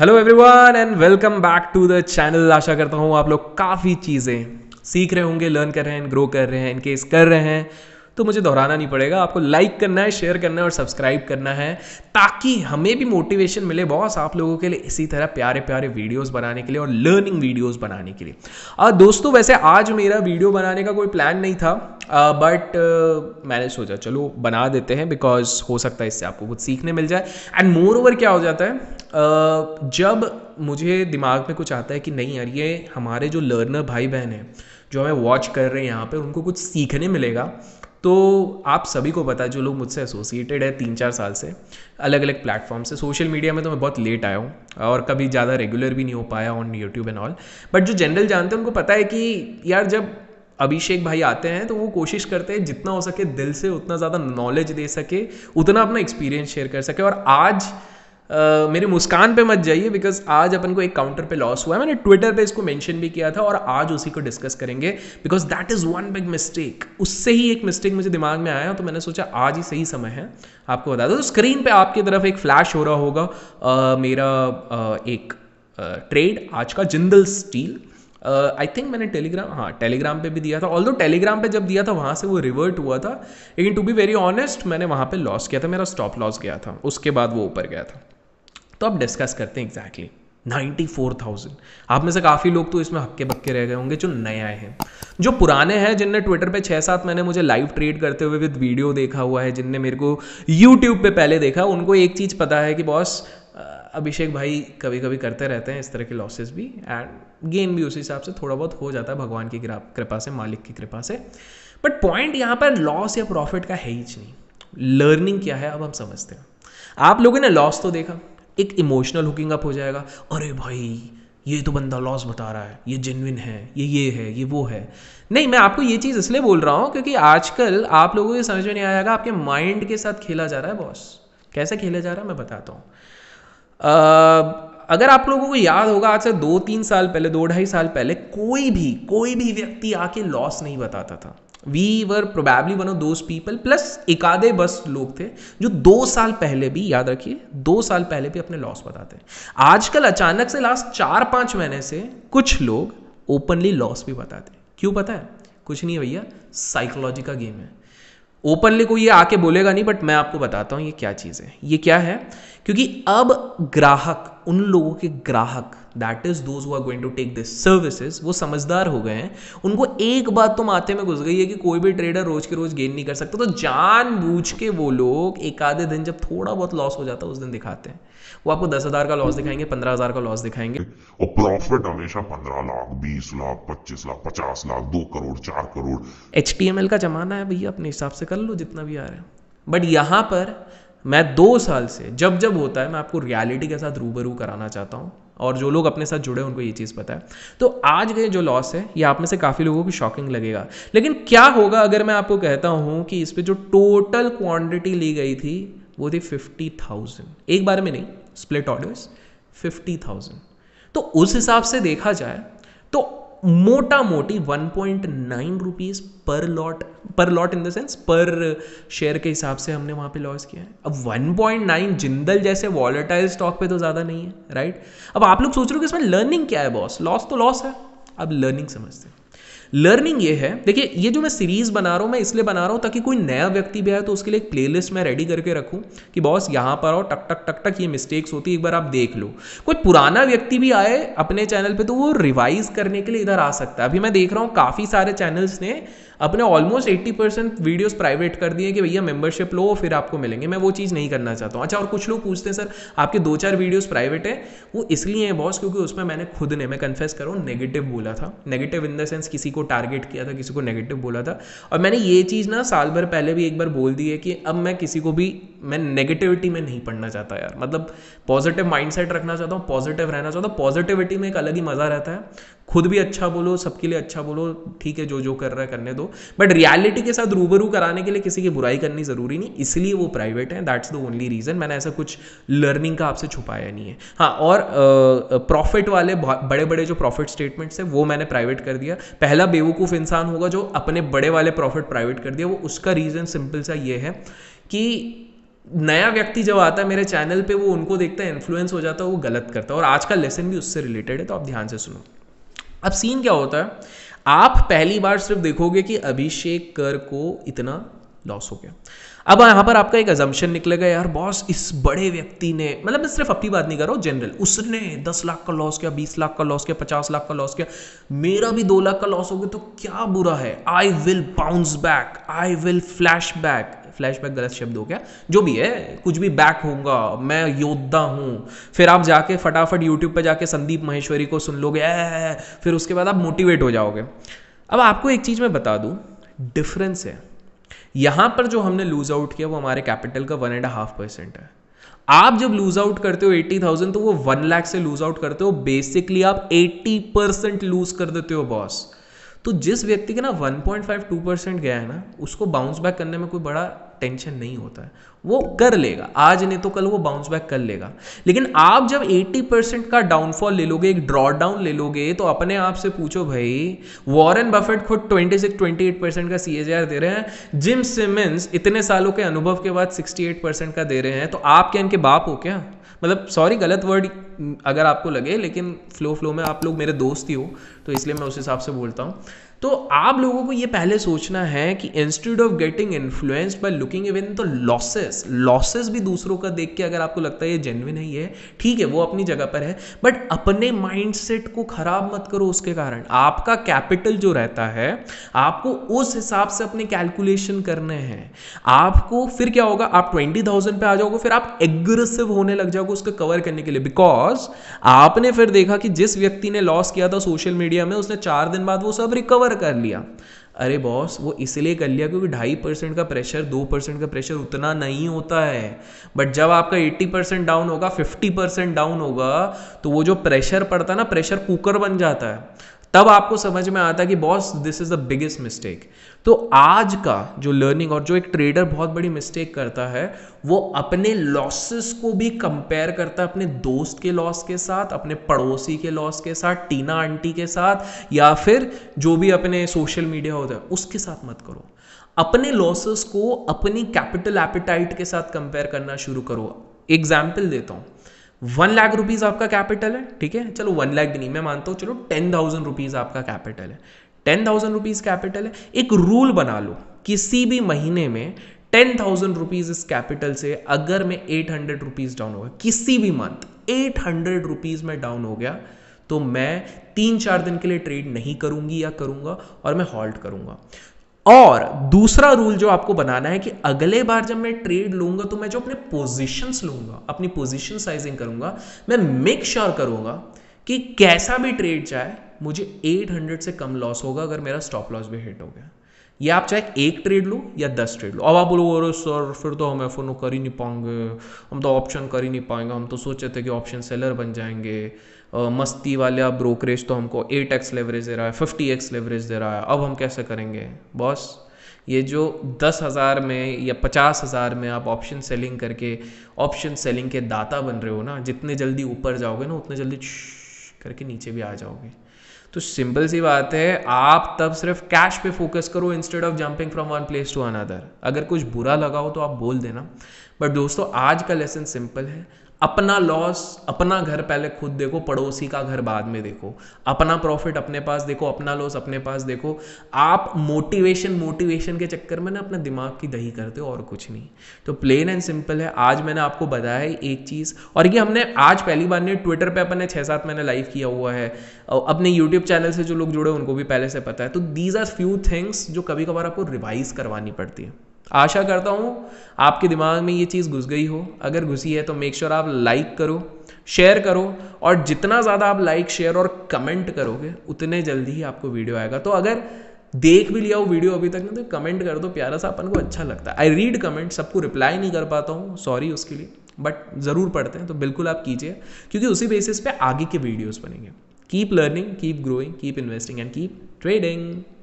hello everyone and welcome back to the channel आशा करता हूँ आप लोग काफ़ी चीज़ें सीख रहे होंगे लर्न कर रहे हैं ग्रो कर रहे हैं इनकेस कर रहे हैं तो मुझे दोहराना नहीं पड़ेगा आपको लाइक करना है शेयर करना है और सब्सक्राइब करना है ताकि हमें भी मोटिवेशन मिले बॉस आप लोगों के लिए इसी तरह प्यारे प्यारे वीडियोस बनाने के लिए और लर्निंग वीडियोस बनाने के लिए आ, दोस्तों वैसे आज मेरा वीडियो बनाने का कोई प्लान नहीं था बट uh, uh, मैंने सोचा चलो बना देते हैं बिकॉज हो सकता है इससे आपको कुछ सीखने मिल जाए एंड मोर ओवर क्या हो जाता है uh, जब मुझे दिमाग में कुछ आता है कि नहीं यार ये हमारे जो लर्नर भाई बहन हैं जो हमें वॉच कर रहे हैं यहाँ पे उनको कुछ सीखने मिलेगा तो आप सभी को पता है जो लोग मुझसे एसोसिएटेड है तीन चार साल से अलग अलग प्लेटफॉर्म से सोशल मीडिया में तो मैं बहुत लेट आया हूँ और कभी ज़्यादा रेगुलर भी नहीं हो पाया on YouTube and all but जो जनरल जानते हैं उनको पता है कि यार जब अभिषेक भाई आते हैं तो वो कोशिश करते हैं जितना हो सके दिल से उतना ज़्यादा नॉलेज दे सके उतना अपना एक्सपीरियंस शेयर कर सके और आज मेरी मुस्कान पे मत जाइए बिकॉज आज अपन को एक काउंटर पे लॉस हुआ है मैंने ट्विटर पे इसको मेंशन भी किया था और आज उसी को डिस्कस करेंगे because that is one big mistake उससे ही एक मिस्टेक मुझे दिमाग में आया तो मैंने सोचा आज ही सही समय है आपको बता दो तो स्क्रीन पे आपकी तरफ एक फ्लैश हो रहा होगा आ, मेरा आ, एक ट्रेड आज का Jindal steel I uh, think मैंने टेलीग्राम हाँ टेलीग्राम पे भी दिया था ऑल दो टेलीग्राम पे जब दिया था वहाँ से वो रिवर्ट हुआ था लेकिन टू बी वेरी ऑनेस्ट मैंने वहाँ पे लॉस किया था मेरा स्टॉप लॉस गया था उसके बाद वो ऊपर गया था तो आप डिस्कस करते हैं एग्जैक्टली फोर थाउजेंड आप में से काफ़ी लोग तो इसमें हक्के बक्के रह गए होंगे जो नए आए हैं जो पुराने हैं जिनने ट्विटर पे छः सात मैंने मुझे लाइव ट्रेड करते हुए विद वीडियो देखा हुआ है जिनने मेरे को यूट्यूब पे पहले देखा उनको एक चीज़ पता है कि बॉस अभिषेक भाई कभी कभी करते रहते हैं इस तरह के लॉसेस भी एंड गेन भी उस हिसाब से थोड़ा बहुत हो जाता है भगवान की कृपा से मालिक की कृपा से बट पॉइंट यहाँ पर लॉस या प्रॉफिट का है ही नहीं लर्निंग क्या है अब हम समझते हैं आप लोगों ने लॉस तो देखा एक इमोशनल हुकिंग अप हो जाएगा अरे भाई ये तो बंदा लॉस बता रहा है ये जेनविन है ये ये है ये वो है नहीं मैं आपको ये चीज़ इसलिए बोल रहा हूँ क्योंकि आजकल आप लोगों को समझ में नहीं आएगा आपके माइंड के साथ खेला जा रहा है बॉस कैसे खेला जा रहा है मैं बताता हूँ अगर आप लोगों को याद होगा आज से दो तीन साल पहले दो ढाई साल पहले कोई भी कोई भी व्यक्ति आके लॉस नहीं बताता था we were probably one of those people plus एक आधे बस लोग थे जो दो साल पहले भी याद रखिए दो साल पहले भी अपने लॉस बताते हैं आजकल अचानक से लास्ट चार पाँच महीने से कुछ लोग ओपनली लॉस भी बताते हैं क्यों पता है कुछ नहीं भैया साइकोलॉजी का गेम है ओपनली कोई ये आके बोलेगा नहीं बट मैं आपको बताता हूँ ये क्या चीज़ है ये क्या है क्योंकि अब ग्राहक उन लोगों के ग्राहक that is those who are going to take this services वो समझदार हो गए हैं उनको एक बात तो माथे में घुस गई है कि कोई भी ट्रेडर रोज के रोज गेन नहीं कर सकता तो जान बूझ के वो लोग एक आधे दिन जब थोड़ा बहुत लॉस हो जाता है उस दिन दिखाते हैं वो आपको दस हजार का लॉस दिखाएंगे पंद्रह हजार का लॉस दिखाएंगे और प्रॉफिट हमेशा पंद्रह लाख बीस लाख पच्चीस लाख पचास लाख दो करोड़ चार करोड़ एच का जमाना है भैया अपने हिसाब से कर लो जितना भी आ रहा है बट यहाँ पर मैं दो साल से जब जब होता है मैं आपको रियलिटी के साथ रूबरू कराना चाहता हूँ और जो लोग अपने साथ जुड़े उनको ये चीज़ पता है तो आज के जो लॉस है ये आप में से काफ़ी लोगों को शॉकिंग लगेगा लेकिन क्या होगा अगर मैं आपको कहता हूँ कि इस पर जो टोटल क्वांटिटी ली गई थी वो थी फिफ्टी थाउजेंड एक बार में नहीं स्प्लिट ऑर्डर्स फिफ्टी थाउजेंड तो उस हिसाब से देखा जाए तो मोटा मोटी 1.9 point rupees per lot per lot in the sense per share के हिसाब से हमने वहां पे लॉस किया है अब 1.9 जिंदल जैसे वॉलेटाइल स्टॉक पे तो ज़्यादा नहीं है राइट अब आप लोग सोच रहे हो कि इसमें लर्निंग क्या है बॉस लॉस तो लॉस है अब लर्निंग समझते हैं लर्निंग ये है देखिए ये जो मैं सीरीज बना रहा हूँ मैं इसलिए बना रहा हूँ ताकि कोई नया व्यक्ति भी आए तो उसके लिए एक प्लेलिस्ट मैं रेडी करके रखूँ कि बॉस यहाँ पर आओ टक टक टक टक ये मिस्टेक्स होती है एक बार आप देख लो कोई पुराना व्यक्ति भी आए अपने चैनल पर तो वो रिवाइज करने के लिए इधर आ सकता है अभी मैं देख रहा हूँ काफ़ी सारे चैनल्स ने अपने almost eighty percent videos private कर दिए कि भैया मेंबरशिप लो फिर आपको मिलेंगे मैं वो चीज़ नहीं करना चाहता हूँ अच्छा और कुछ लोग पूछते हैं सर आपके दो चार वीडियोज़ प्राइवेट है वो इसलिए हैं बॉस क्योंकि उसमें मैंने खुद ने मैं कन्फेस करूँ नेगेटिव बोला था नेगेटिव इन द सेंस किसी को टारगेट किया था किसी को नेगेटिव बोला था और मैंने ये चीज़ ना साल भर पहले भी एक बार बोल दी है कि अब मैं किसी को भी मैं नेगेटिविटी में नहीं पढ़ना चाहता यार मतलब पॉजिटिव माइंडसेट रखना चाहता हूँ पॉजिटिव रहना चाहता हूँ पॉजिटिविटी में एक अलग ही मज़ा रहता है खुद भी अच्छा बोलो सबके लिए अच्छा बोलो ठीक है जो जो कर रहा है करने दो बट रियलिटी के साथ रूबरू कराने के लिए किसी की बुराई करनी ज़रूरी नहीं इसलिए वो प्राइवेट है दैट्स द ओनली रीज़न मैंने ऐसा कुछ लर्निंग का आपसे छुपाया नहीं है हाँ और प्रॉफिट वाले बड़े बड़े जो प्रॉफिट स्टेटमेंट्स है वो मैंने प्राइवेट कर दिया पहला बेवकूफ़ इंसान होगा जो अपने बड़े वाले प्रॉफिट प्राइवेट कर दिया वो उसका रीज़न सिंपल सा ये है कि नया व्यक्ति जब आता है मेरे चैनल पे वो उनको देखता है इन्फ्लुएंस हो जाता है वो गलत करता है और आज का लेसन भी उससे रिलेटेड है तो आप ध्यान से सुनो अब सीन क्या होता है आप पहली बार सिर्फ देखोगे कि अभिषेक कर को इतना लॉस हो गया अब यहां पर आपका एक अजम्पन निकलेगा यार बॉस इस बड़े व्यक्ति ने मतलब मैं सिर्फ अपनी बात नहीं कर रहा हूं जनरल उसने दस लाख का लॉस किया बीस लाख का लॉस किया पचास लाख का लॉस किया मेरा भी दो लाख का लॉस हो गया तो क्या बुरा है I will bounce back I will flash back flashback गलत शब्द हो गया जो भी है कुछ भी बैक होगा मैं योद्धा हूँ फिर आप जाके फटाफट यूट्यूब पर जाके संदीप महेश्वरी को सुन लोगे फिर उसके बाद आप मोटिवेट हो जाओगे अब आपको एक चीज़ मैं बता दूँ डिफरेंस है यहाँ पर जो हमने लूज आउट किया वो हमारे कैपिटल का वन एंड हाफ परसेंट है आप जब लूज आउट करते हो एट्टी थाउजेंड तो वो वन लाख से लूज आउट करते हो बेसिकली आप एट्टी परसेंट लूज कर देते हो बॉस तो जिस व्यक्ति का ना 1.5 2 परसेंट गया है ना उसको बाउंस बैक करने में कोई बड़ा टेंशन नहीं होता है वो कर लेगा आज नहीं तो कल वो बाउंस बैक कर लेगा लेकिन आप जब 80 परसेंट का डाउनफॉल ले लोगे एक ड्रॉ डाउन ले लोगे तो अपने आप से पूछो भाई वॉरेन बफेट खुद 26 सिक्स परसेंट का सी दे रहे हैं जिम सिमेंस इतने सालों के अनुभव के बाद 68 परसेंट का दे रहे हैं तो आप क्या इनके बाप हो क्या मतलब सॉरी गलत वर्ड अगर आपको लगे लेकिन फ्लो फ्लो में आप लोग मेरे दोस्त ही हो तो इसलिए मैं उस हिसाब से बोलता हूँ तो आप लोगों को ये पहले सोचना है कि institute of getting influenced by looking even तो लॉसेस लॉसेस भी दूसरों का देख के अगर आपको लगता है ये जेनविन है ठीक है वो अपनी जगह पर है बट अपने माइंडसेट को खराब मत करो उसके कारण आपका कैपिटल जो रहता है आपको उस हिसाब से अपने कैलकुलेशन करने हैं आपको फिर क्या होगा आप ट्वेंटी थाउजेंड आ जाओगे फिर आप एग्रेसिव होने लग जाओगे उसको कवर करने के लिए बिकॉज बिकॉज आपने फिर देखा कि जिस व्यक्ति ने लॉस किया था सोशल मीडिया में उसने चार दिन बाद वो सब रिकवर कर लिया अरे बॉस वो इसलिए कर लिया क्योंकि ढाई परसेंट का प्रेशर दो परसेंट का प्रेशर उतना नहीं होता है बट जब आपका एट्टी परसेंट डाउन होगा फिफ्टी परसेंट डाउन होगा तो वो जो प्रेशर पड़ता है ना प्रेशर कुकर बन जाता है तब आपको समझ में आता है कि boss this is the biggest mistake तो आज का जो लर्निंग और जो एक ट्रेडर बहुत बड़ी मिस्टेक करता है वो अपने लॉसेस को भी कंपेयर करता है अपने दोस्त के लॉस के साथ अपने पड़ोसी के लॉस के साथ टीना आंटी के साथ या फिर जो भी अपने सोशल मीडिया होता है उसके साथ मत करो अपने लॉसेस को अपनी कैपिटल एपिटाइट के साथ कंपेयर करना शुरू करो एग्जाम्पल देता हूँ वन लाख रुपीज़ आपका कैपिटल है ठीक है चलो वन लाख भी नहीं मैं मानता हूँ चलो टेन थाउजेंड रुपीज़ आपका कैपिटल है टेन थाउजेंड रुपीज़ कैपिटल है एक रूल बना लो किसी भी महीने में टेन थाउजेंड रुपीज़ इस कैपिटल से अगर मैं एट हंड्रेड रुपीज़ डाउन हो गया किसी भी मंथ एट हंड्रेड रुपीज़ में डाउन हो गया तो मैं तीन चार दिन के लिए ट्रेड नहीं करूंगी या करूंगा और मैं हॉल्ट करूंगा और दूसरा रूल जो आपको बनाना है कि अगले बार जब मैं ट्रेड लूंगा तो मैं जो अपने पोजिशन लूंगा अपनी पोजिशन साइजिंग करूंगा मैं मेक श्योर sure करूंगा कि कैसा भी ट्रेड चाहे मुझे 800 से कम लॉस होगा अगर मेरा स्टॉप लॉस भी हिट हो गया या आप चाहे एक ट्रेड लो या दस ट्रेड लो अब आप बोलो अरे सर फिर तो हम एफ कर ही नहीं पाएंगे हम तो ऑप्शन कर ही नहीं पाएंगे हम तो सोचे थे कि ऑप्शन सेलर बन जाएंगे मस्ती वाले ब्रोकरेज तो हमको एट एक्स लेवरेज दे रहा है फिफ्टी एक्स लेवरेज दे रहा है अब हम कैसे करेंगे बॉस ये जो दस हज़ार में या पचास हज़ार में आप ऑप्शन सेलिंग करके ऑप्शन सेलिंग के दाता बन रहे हो ना जितने जल्दी ऊपर जाओगे ना उतने जल्दी करके नीचे भी आ जाओगे तो सिंपल सी बात है आप तब सिर्फ कैश पे फोकस करो instead of jumping from one place to another अगर कुछ बुरा लगा हो तो आप बोल देना बट दोस्तों आज का लेसन सिंपल है अपना लॉस अपना घर पहले खुद देखो पड़ोसी का घर बाद में देखो अपना प्रॉफिट अपने पास देखो अपना लॉस अपने पास देखो आप मोटिवेशन मोटिवेशन के चक्कर में ना अपने दिमाग की दही करते हो और कुछ नहीं तो प्लेन एंड सिंपल है आज मैंने आपको बताया है एक चीज़ और ये हमने आज पहली बार नहीं ट्विटर पर अपने छः सात मैंने लाइव किया हुआ है अपने यूट्यूब चैनल से जो लोग जुड़े उनको भी पहले से पता है तो दीज आर फ्यू थिंग्स जो कभी कभार आपको रिवाइज करवानी पड़ती है आशा करता हूँ आपके दिमाग में ये चीज़ घुस गई हो अगर घुसी है तो मेक श्योर sure आप लाइक करो शेयर करो और जितना ज़्यादा आप लाइक शेयर और कमेंट करोगे उतने जल्दी ही आपको वीडियो आएगा तो अगर देख भी लिया हो वीडियो अभी तक ना तो कमेंट कर दो प्यारा सा अपन को अच्छा लगता है आई रीड कमेंट सबको रिप्लाई नहीं कर पाता हूँ सॉरी उसके लिए बट ज़रूर पढ़ते हैं तो बिल्कुल आप कीजिए क्योंकि उसी बेसिस पे आगे के वीडियोस बनेंगे keep learning keep growing keep investing and keep trading